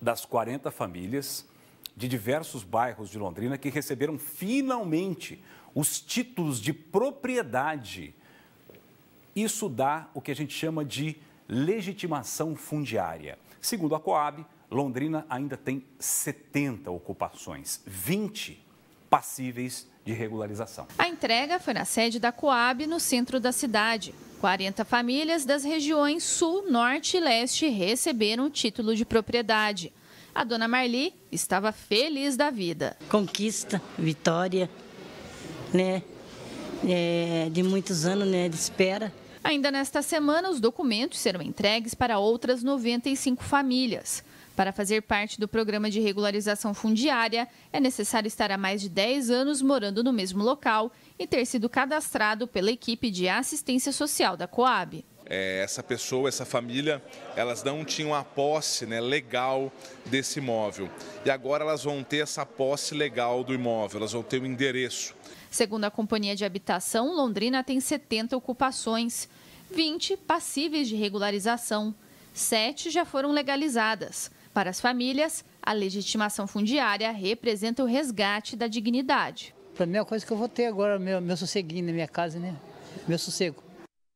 das 40 famílias de diversos bairros de Londrina que receberam finalmente os títulos de propriedade. Isso dá o que a gente chama de legitimação fundiária. Segundo a Coab, Londrina ainda tem 70 ocupações, 20 passíveis de regularização. A entrega foi na sede da Coab, no centro da cidade. 40 famílias das regiões Sul, Norte e Leste receberam o título de propriedade. A dona Marli estava feliz da vida. Conquista, vitória, né? É, de muitos anos né, de espera. Ainda nesta semana, os documentos serão entregues para outras 95 famílias. Para fazer parte do programa de regularização fundiária, é necessário estar há mais de 10 anos morando no mesmo local e ter sido cadastrado pela equipe de assistência social da Coab é, essa pessoa, essa família, elas não tinham a posse né, legal desse imóvel. E agora elas vão ter essa posse legal do imóvel, elas vão ter o endereço. Segundo a Companhia de Habitação, Londrina tem 70 ocupações, 20 passíveis de regularização, 7 já foram legalizadas. Para as famílias, a legitimação fundiária representa o resgate da dignidade. Para mim é a coisa que eu vou ter agora, meu, meu sosseguinho na minha casa, né? Meu sossego.